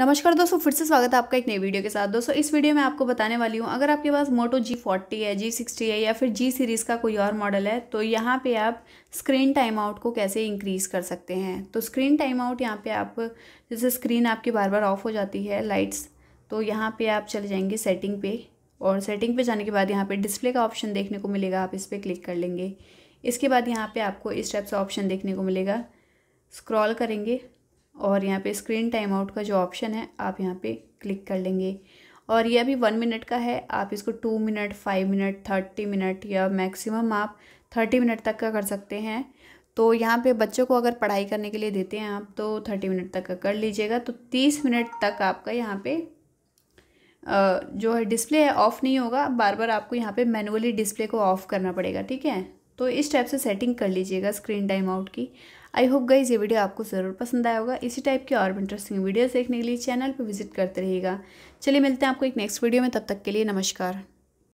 नमस्कार दोस्तों फिर से स्वागत है आपका एक नई वीडियो के साथ दोस्तों इस वीडियो में आपको बताने वाली हूँ अगर आपके पास मोटो जी फोर्टी है जी सिक्सटी है या फिर जी सीरीज़ का कोई और मॉडल है तो यहाँ पे आप स्क्रीन टाइम आउट को कैसे इंक्रीज़ कर सकते हैं तो स्क्रीन टाइम आउट यहाँ पे आप जैसे स्क्रीन आपकी बार बार ऑफ हो जाती है लाइट्स तो यहाँ पर आप चले जाएंगे सेटिंग पे और सेटिंग पे जाने के बाद यहाँ पर डिस्प्ले का ऑप्शन देखने को मिलेगा आप इस पर क्लिक कर लेंगे इसके बाद यहाँ पर आपको इस टाइप से ऑप्शन देखने को मिलेगा स्क्रॉल करेंगे और यहाँ पे स्क्रीन टाइम आउट का जो ऑप्शन है आप यहाँ पे क्लिक कर लेंगे और ये अभी वन मिनट का है आप इसको two minute five minute thirty minute या मैक्सिमम आप थर्टी मिनट तक का कर सकते हैं तो यहाँ पे बच्चों को अगर पढ़ाई करने के लिए देते हैं आप तो थर्टी मिनट तक का कर लीजिएगा तो तीस मिनट तक आपका यहाँ पे जो है डिस्प्ले है ऑफ़ नहीं होगा बार बार आपको यहाँ पे मैनुअली डिस्प्ले को ऑफ़ करना पड़ेगा ठीक है तो इस टाइप से सेटिंग कर लीजिएगा स्क्रीन टाइम आउट की आई होप गाइज ये वीडियो आपको ज़रूर पसंद आया होगा इसी टाइप के और इंटरेस्टिंग वीडियोस देखने के लिए चैनल पर विजिट करते रहिएगा चलिए मिलते हैं आपको एक नेक्स्ट वीडियो में तब तक के लिए नमस्कार